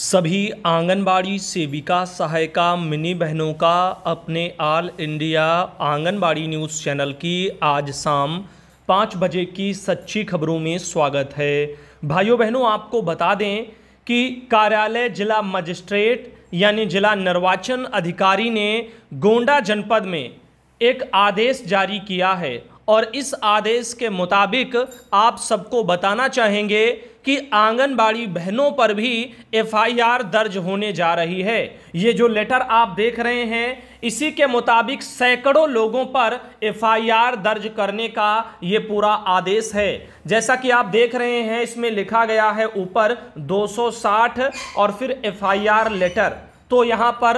सभी आंगनबाड़ी सेविका सहायिका मिनी बहनों का अपने all India anganwadi news channel की आज शाम पाँच बजे की सच्ची खबरों में स्वागत है भाइयों बहनों आपको बता दें कि कार्यालय जिला मजिस्ट्रेट यानी जिला निर्वाचन अधिकारी ने गोंडा जनपद में एक आदेश जारी किया है और इस आदेश के मुताबिक आप सबको बताना चाहेंगे कि आंगनबाड़ी बहनों पर भी एफआईआर दर्ज होने जा रही है ये जो लेटर आप देख रहे हैं इसी के मुताबिक सैकड़ों लोगों पर एफआईआर दर्ज करने का ये पूरा आदेश है जैसा कि आप देख रहे हैं इसमें लिखा गया है ऊपर 260 और फिर एफआईआर लेटर तो यहाँ पर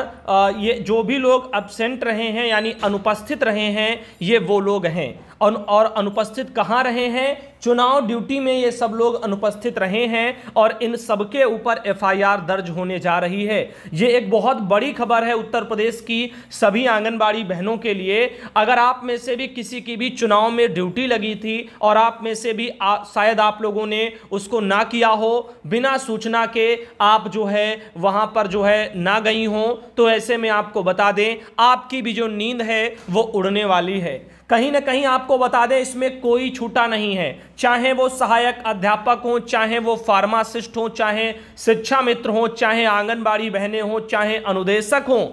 ये जो भी लोग एबसेंट रहे हैं यानी अनुपस्थित रहे हैं ये वो लोग हैं और, और अनुपस्थित कहाँ रहे हैं चुनाव ड्यूटी में ये सब लोग अनुपस्थित रहे हैं और इन सबके ऊपर एफआईआर दर्ज होने जा रही है ये एक बहुत बड़ी खबर है उत्तर प्रदेश की सभी आंगनबाड़ी बहनों के लिए अगर आप में से भी किसी की भी चुनाव में ड्यूटी लगी थी और आप में से भी आ, शायद आप लोगों ने उसको ना किया हो बिना सूचना के आप जो है वहाँ पर जो है ना गई हों तो ऐसे में आपको बता दें आपकी भी जो नींद है वो उड़ने वाली है कहीं ना कहीं आपको बता दें इसमें कोई छूटा नहीं है चाहे वो सहायक अध्यापक हों चाहे वो फार्मासिस्ट हों चाहे शिक्षा मित्र हों चाहे आंगनबाड़ी बहनें हों चाहे अनुदेशक हों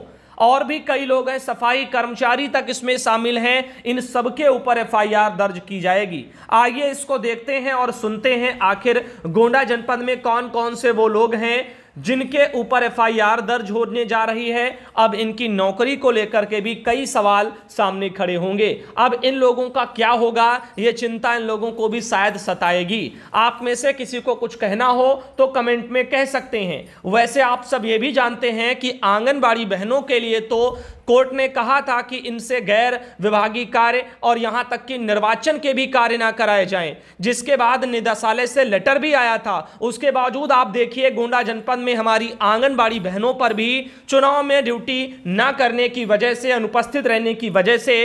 और भी कई लोग हैं सफाई कर्मचारी तक इसमें शामिल हैं इन सबके ऊपर एफआईआर दर्ज की जाएगी आइए इसको देखते हैं और सुनते हैं आखिर गोंडा जनपद में कौन कौन से वो लोग हैं जिनके ऊपर एफआईआर दर्ज होने जा रही है अब इनकी नौकरी को लेकर के भी कई सवाल सामने खड़े होंगे अब इन लोगों का क्या होगा ये चिंता इन लोगों को भी शायद सताएगी आप में से किसी को कुछ कहना हो तो कमेंट में कह सकते हैं वैसे आप सब ये भी जानते हैं कि आंगनबाड़ी बहनों के लिए तो कोर्ट ने कहा था कि इनसे गैर विभागीय कार्य और यहां तक कि निर्वाचन के भी कार्य ना कराए जाएं जिसके बाद निदेशालय से लेटर भी आया था उसके बावजूद आप देखिए गोंडा जनपद में हमारी आंगनबाड़ी बहनों पर भी चुनाव में ड्यूटी ना करने की वजह से अनुपस्थित रहने की वजह से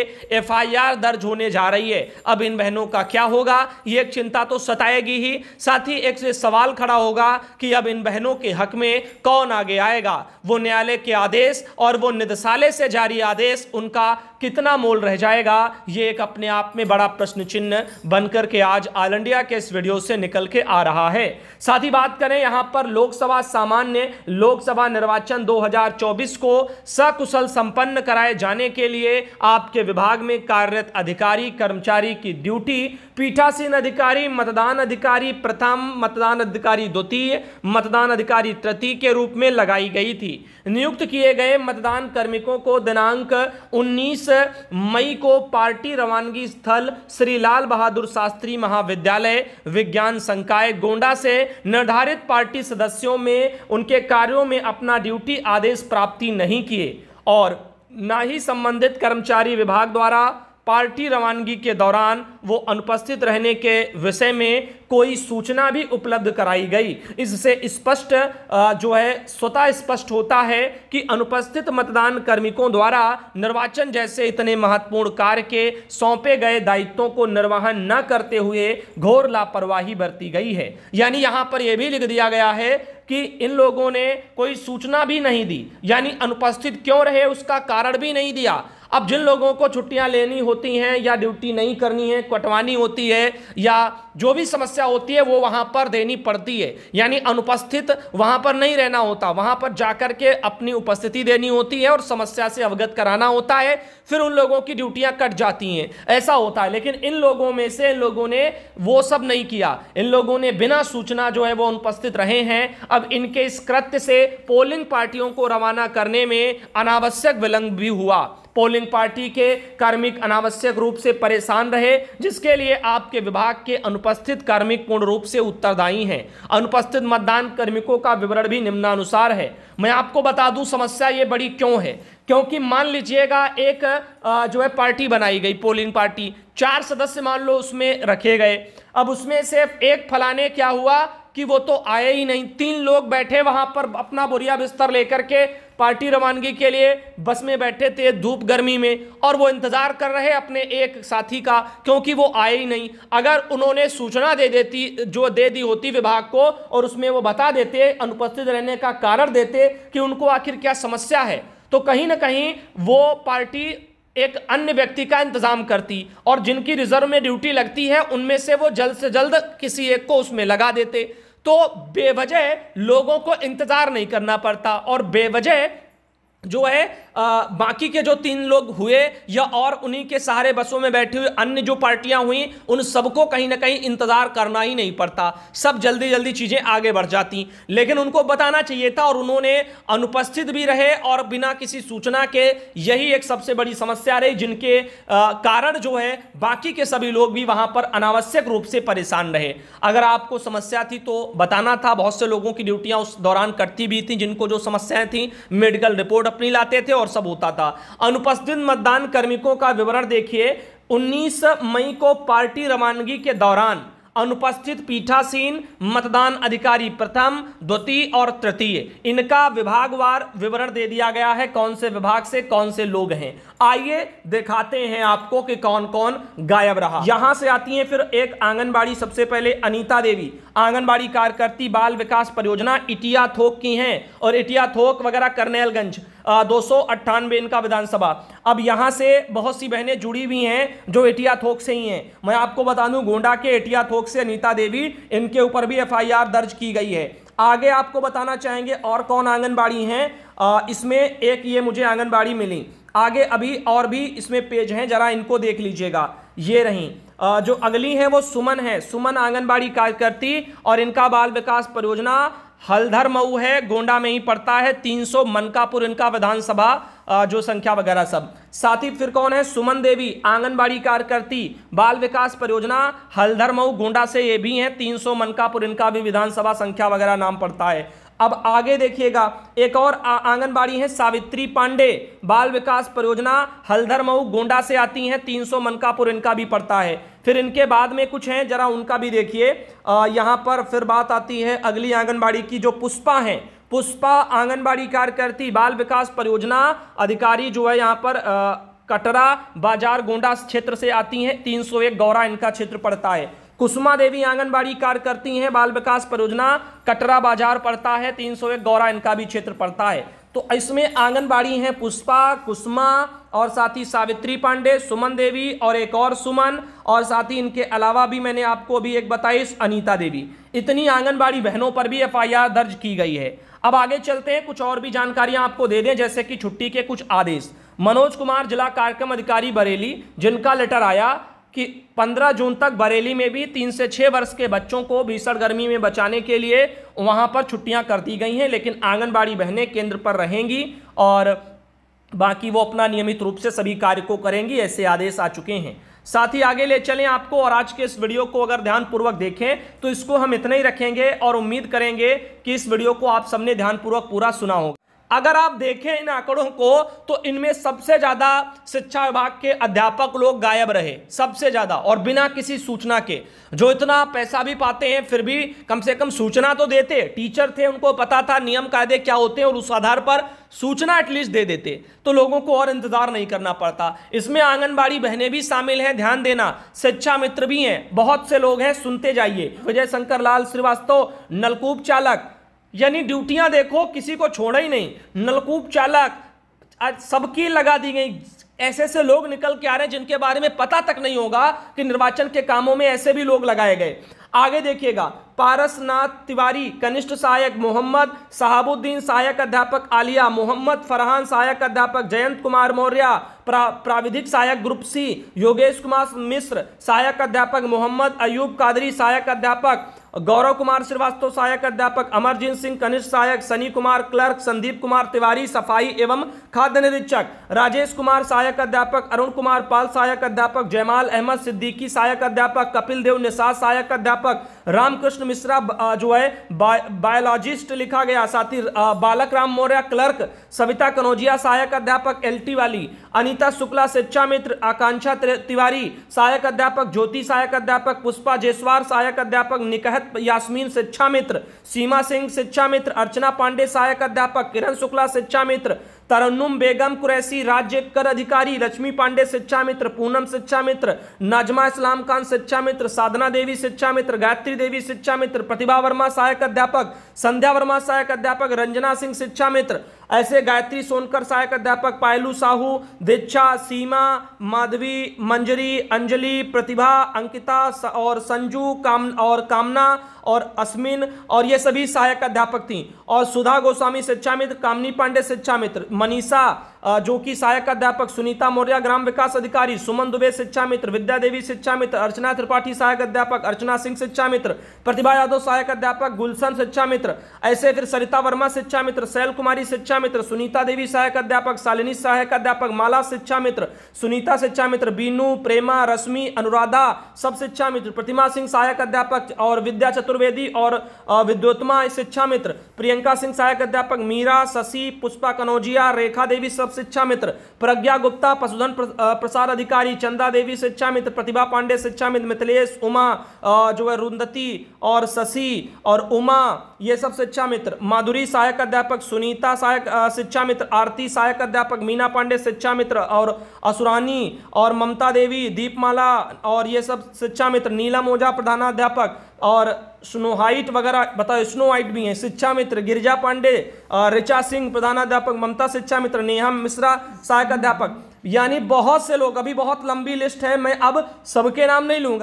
एफ दर्ज होने जा रही है अब इन बहनों का क्या होगा ये एक चिंता तो सताएगी ही साथ ही एक सवाल खड़ा होगा कि अब इन बहनों के हक में कौन आगे आएगा वो न्यायालय के आदेश और वो निदेशालय से जारी आदेश उनका कितना मोल रह जाएगा ये एक अपने आप में बड़ा प्रश्न चिन्ह बनकर के आज ऑल इंडिया के इस वीडियो से निकल के आ रहा है साथ ही बात करें यहां पर लोकसभा सामान्य लोकसभा निर्वाचन 2024 को सकुशल संपन्न कराए जाने के लिए आपके विभाग में कार्यरत अधिकारी कर्मचारी की ड्यूटी पीठासीन अधिकारी मतदान अधिकारी प्रथम मतदान अधिकारी द्वितीय मतदान अधिकारी तृतीय के रूप में लगाई गई थी नियुक्त किए गए मतदान कर्मिकों को दिनांक उन्नीस मई को पार्टी रवानगी स्थल श्री लाल बहादुर शास्त्री महाविद्यालय विज्ञान संकाय गोंडा से निर्धारित पार्टी सदस्यों में उनके कार्यों में अपना ड्यूटी आदेश प्राप्ति नहीं किए और ना ही संबंधित कर्मचारी विभाग द्वारा पार्टी रवानगी के दौरान वो अनुपस्थित रहने के विषय में कोई सूचना भी उपलब्ध कराई गई इससे स्पष्ट जो है स्वतः स्पष्ट होता है कि अनुपस्थित मतदान कर्मिकों द्वारा निर्वाचन जैसे इतने महत्वपूर्ण कार्य के सौंपे गए दायित्वों को निर्वहन न करते हुए घोर लापरवाही बरती गई है यानी यहाँ पर यह भी लिख दिया गया है कि इन लोगों ने कोई सूचना भी नहीं दी यानी अनुपस्थित क्यों रहे उसका कारण भी नहीं दिया अब जिन लोगों को छुट्टियां लेनी होती हैं या ड्यूटी नहीं करनी है कटवानी होती है या जो भी समस्या होती है वो वहां पर देनी पड़ती है यानी अनुपस्थित वहां पर नहीं रहना होता वहां पर जाकर के अपनी उपस्थिति देनी होती है और समस्या से अवगत कराना होता है फिर उन लोगों की ड्यूटियाँ कट जाती हैं ऐसा होता है लेकिन इन लोगों में से इन लोगों ने वो सब नहीं किया इन लोगों ने बिना सूचना जो है वो अनुपस्थित रहे हैं अब इनके इस कृत्य से पोलिंग पार्टियों को रवाना करने में अनावश्यक विलंब भी हुआ पोलिंग पार्टी के कार्मिक अनावश्यक रूप से परेशान रहे जिसके लिए आपके विभाग के अनु अनुपस्थित कार्मिक पूर्ण रूप से उत्तरदायी हैं अनुपस्थित मतदान कार्मिकों का विवरण भी निम्नानुसार है मैं आपको बता दूं समस्या ये बड़ी क्यों है क्योंकि मान लीजिएगा एक जो है पार्टी बनाई गई पोलिंग पार्टी चार सदस्य मान लो उसमें रखे गए अब उसमें से एक फलाने क्या हुआ कि वो तो आए ही नहीं तीन लोग बैठे वहां पर अपना बुरिया बिस्तर लेकर के पार्टी रवानगी के लिए बस में बैठे थे धूप गर्मी में और वो इंतज़ार कर रहे अपने एक साथी का क्योंकि वो आए ही नहीं अगर उन्होंने सूचना दे देती जो दे दी होती विभाग को और उसमें वो बता देते अनुपस्थित रहने का कारण देते कि उनको आखिर क्या समस्या है तो कहीं ना कहीं वो पार्टी एक अन्य व्यक्ति का इंतजाम करती और जिनकी रिजर्व में ड्यूटी लगती है उनमें से वो जल्द से जल्द किसी एक को उसमें लगा देते तो बेवजह लोगों को इंतजार नहीं करना पड़ता और बेवजह जो है आ, बाकी के जो तीन लोग हुए या और उन्हीं के सहारे बसों में बैठे हुए अन्य जो पार्टियां हुई उन सबको कहीं ना कहीं इंतजार करना ही नहीं पड़ता सब जल्दी जल्दी चीज़ें आगे बढ़ जाती लेकिन उनको बताना चाहिए था और उन्होंने अनुपस्थित भी रहे और बिना किसी सूचना के यही एक सबसे बड़ी समस्या रही जिनके आ, कारण जो है बाकी के सभी लोग भी वहाँ पर अनावश्यक रूप से परेशान रहे अगर आपको समस्या थी तो बताना था बहुत से लोगों की ड्यूटियाँ उस दौरान करती भी थी जिनको जो समस्याएँ थी मेडिकल रिपोर्ट अपनी लाते थे और सब होता था अनुपस्थित मतदान कर्मिकों का विवरण देखिए 19 मई को पार्टी रवानगी के दौरान अनुपस्थित पीठासीन मतदान अधिकारी प्रथम द्वितीय और तृतीय इनका विभागवार विवरण दे दिया गया है कौन से विभाग से कौन से लोग हैं आइए दिखाते हैं आपको कि कौन कौन गायब रहा यहां से आती हैं फिर एक आंगनबाड़ी सबसे पहले अनीता देवी आंगनबाड़ी कार्यकर्ती बाल विकास परियोजना इटिया थोक की हैं और इटिया थोक वगैरह करनेलगंज दो इनका विधानसभा अब यहाँ से बहुत सी बहनें जुड़ी हुई हैं जो एटिया थोक से ही हैं मैं आपको बता दूं गोंडा के एटिया थोक से अनीता देवी इनके ऊपर भी एफआईआर दर्ज की गई है आगे आपको बताना चाहेंगे और कौन आंगनबाड़ी हैं इसमें एक ये मुझे आंगनबाड़ी मिली आगे अभी और भी इसमें पेज हैं जरा इनको देख लीजिएगा ये रहीं जो अगली है वो सुमन है सुमन आंगनबाड़ी कार्यकर्ती और इनका बाल विकास परियोजना हलधर मऊ है गोंडा में ही पड़ता है 300 मनकापुर इनका विधानसभा जो संख्या वगैरह सब साथ ही फिर कौन है सुमन देवी आंगनबाड़ी कार्यकर्ती बाल विकास परियोजना हलधर मऊ गोंडा से ये भी हैं 300 मनकापुर इनका भी विधानसभा संख्या वगैरह नाम पड़ता है अब आगे देखिएगा एक और आंगनबाड़ी है सावित्री पांडे बाल विकास परियोजना हल्दर मऊ गोंडा से आती हैं 300 मनकापुर इनका भी पड़ता है फिर इनके बाद में कुछ हैं जरा उनका भी देखिए यहाँ पर फिर बात आती है अगली आंगनबाड़ी की जो पुष्पा हैं पुष्पा आंगनबाड़ी कार्यकर्ती बाल विकास परियोजना अधिकारी जो है यहाँ पर आ, कटरा बाजार गोंडा क्षेत्र से आती हैं 301 गौरा इनका क्षेत्र पड़ता है कुसुमा देवी आंगनबाड़ी कार्य करती हैं बाल विकास परियोजना कटरा बाजार पड़ता है तीन सौ एक गौरा इनका भी क्षेत्र पड़ता है तो इसमें आंगनबाड़ी हैं पुष्पा कुसुमा और साथ ही सावित्री पांडे सुमन देवी और एक और सुमन और साथ ही इनके अलावा भी मैंने आपको अभी एक बताई अनीता देवी इतनी आंगनबाड़ी बहनों पर भी एफआईआर दर्ज की गई है अब आगे चलते हैं कुछ और भी जानकारियां आपको दे दें जैसे कि छुट्टी के कुछ आदेश मनोज कुमार जिला कार्यक्रम अधिकारी बरेली जिनका लेटर आया कि 15 जून तक बरेली में भी तीन से छः वर्ष के बच्चों को भीषण गर्मी में बचाने के लिए वहाँ पर छुट्टियाँ कर दी गई हैं लेकिन आंगनबाड़ी बहनें केंद्र पर रहेंगी और बाकी वो अपना नियमित रूप से सभी कार्य को करेंगी ऐसे आदेश आ चुके हैं साथ ही आगे ले चलें आपको और आज के इस वीडियो को अगर ध्यानपूर्वक देखें तो इसको हम इतना ही रखेंगे और उम्मीद करेंगे कि इस वीडियो को आप सबने ध्यानपूर्वक पूरा सुना होगा अगर आप देखें इन आंकड़ों को तो इनमें सबसे ज़्यादा शिक्षा विभाग के अध्यापक लोग गायब रहे सबसे ज़्यादा और बिना किसी सूचना के जो इतना पैसा भी पाते हैं फिर भी कम से कम सूचना तो देते टीचर थे उनको पता था नियम कायदे क्या होते हैं और उस आधार पर सूचना एटलीस्ट दे देते तो लोगों को और इंतज़ार नहीं करना पड़ता इसमें आंगनबाड़ी बहनें भी शामिल हैं ध्यान देना शिक्षा मित्र भी हैं बहुत से लोग हैं सुनते जाइए विजय शंकर लाल श्रीवास्तव नलकूप चालक यानी ड्यूटियां देखो किसी को छोड़ा ही नहीं नलकूप चालक आज सबकी लगा दी गई ऐसे ऐसे लोग निकल के आ रहे हैं जिनके बारे में पता तक नहीं होगा कि निर्वाचन के कामों में ऐसे भी लोग लगाए गए आगे देखिएगा पारसनाथ तिवारी कनिष्ठ सहायक मोहम्मद साहबुद्दीन सहायक अध्यापक आलिया मोहम्मद फरहान सहायक अध्यापक जयंत कुमार मौर्य प्राविधिक सहायक ग्रुप सी योगेश कुमार मिश्र सहायक अध्यापक मोहम्मद अयूब कादरी सहायक अध्यापक गौरव कुमार श्रीवास्तव सहायक अध्यापक अमरजीत सिंह कनिष्ठ सहायक सनी कुमार क्लर्क संदीप कुमार तिवारी सफाई एवं खाद्य निरीक्षक राजेश कुमार सहायक अध्यापक अरुण कुमार पाल सहायक अध्यापक जयमाल अहमद सिद्दीकी सहायक अध्यापक कपिल देव निषाद सहायक अध्यापक रामकृष्ण मिश्रा जो है बायोलॉजिस्ट लिखा गया साथ ही बालक राम मौर्य क्लर्क सविता कनौजिया सहायक अध्यापक एल वाली अनिता शुक्ला शिक्षा मित्र आकांक्षा तिवारी सहायक अध्यापक ज्योति सहायक अध्यापक पुष्पा जेसवार सहायक अध्यापक निकहत यास्मीन शिक्षा मित्र सीमा सिंह शिक्षा मित्र अर्चना पांडे सहायक अध्यापक किरण शुक्ला शिक्षा मित्र तरन्नुम बेगम कुरैसी राज्य कर अधिकारी लक्ष्मी पांडे शिक्षा मित्र पूनम शिक्षा मित्र नजमा इस्लाम खान शिक्षा मित्र साधना देवी शिक्षा मित्र गायत्री देवी शिक्षा मित्र प्रतिभा वर्मा सहायक अध्यापक संध्या वर्मा सहायक अध्यापक रंजना सिंह शिक्षा मित्र ऐसे गायत्री सोनकर सहायक अध्यापक पायलू साहू दीक्षा सीमा माधवी मंजरी अंजलि प्रतिभा अंकिता और संजू काम और कामना और अस्मिन और ये सभी सहायक अध्यापक थीं और सुधा गोस्वामी शिक्षा मित्र कामनी पांडे शिक्षा मित्र मनीषा जो कि सहायक अध्यापक सुनीता मौर्य ग्राम विकास अधिकारी सुमन दुबे शिक्षा मित्र विद्या देवी शिक्षा मित्र अर्चना त्रिपाठी सहायक अध्यापक अर्चना सिंह शिक्षा मित्र प्रतिभा यादव सहायक अध्यापक गुलशन शिक्षा मित्र ऐसे फिर सरिता वर्मा शिक्षा मित्र शैल कुमारी शिक्षा मित्र सुनीता देवी सहायक अध्यापक शालिनी सहायक अध्यापक माला शिक्षा मित्र सुनीता शिक्षा मित्र बीनू प्रेमा रश्मि अनुराधा सब शिक्षा मित्र प्रतिमा सिंह सहायक अध्यापक और विद्या चतुर्वेदी और विद्योत्मा शिक्षा मित्र प्रियंका सिंह सहायक अध्यापक मीरा शशि पुष्पा कनौजिया रेखा देवी सब शिक्षा मित्र प्रज्ञा गुप्ता पशुधन प्रसार अधिकारी चंदा देवी शिक्षा मित्र प्रतिभा पांडे शिक्षा मित्र मिथिलेश उमा जो है रुंदती और शशि और उमा ये सब शिक्षा मित्र माधुरी सहायक अध्यापक सुनीता सहायक शिक्षा मित्र आरती सहायक अध्यापक मीना पांडे शिक्षा मित्र और असुरानी और ममता देवी दीपमाला और ये सब शिक्षा मित्र नीलम ओझा प्रधानाध्यापक और स्नोहाइट वगैरह बताओ स्नोहाइट भी हैं शिक्षा मित्र गिरिजा पांडे ऋचा सिंह प्रधानाध्यापक ममता शिक्षा मित्र नेहम मिश्रा सहायक अध्यापक यानी बहुत से लोग अभी बहुत लंबी लिस्ट है मैं अब सबके नाम नहीं लूंगा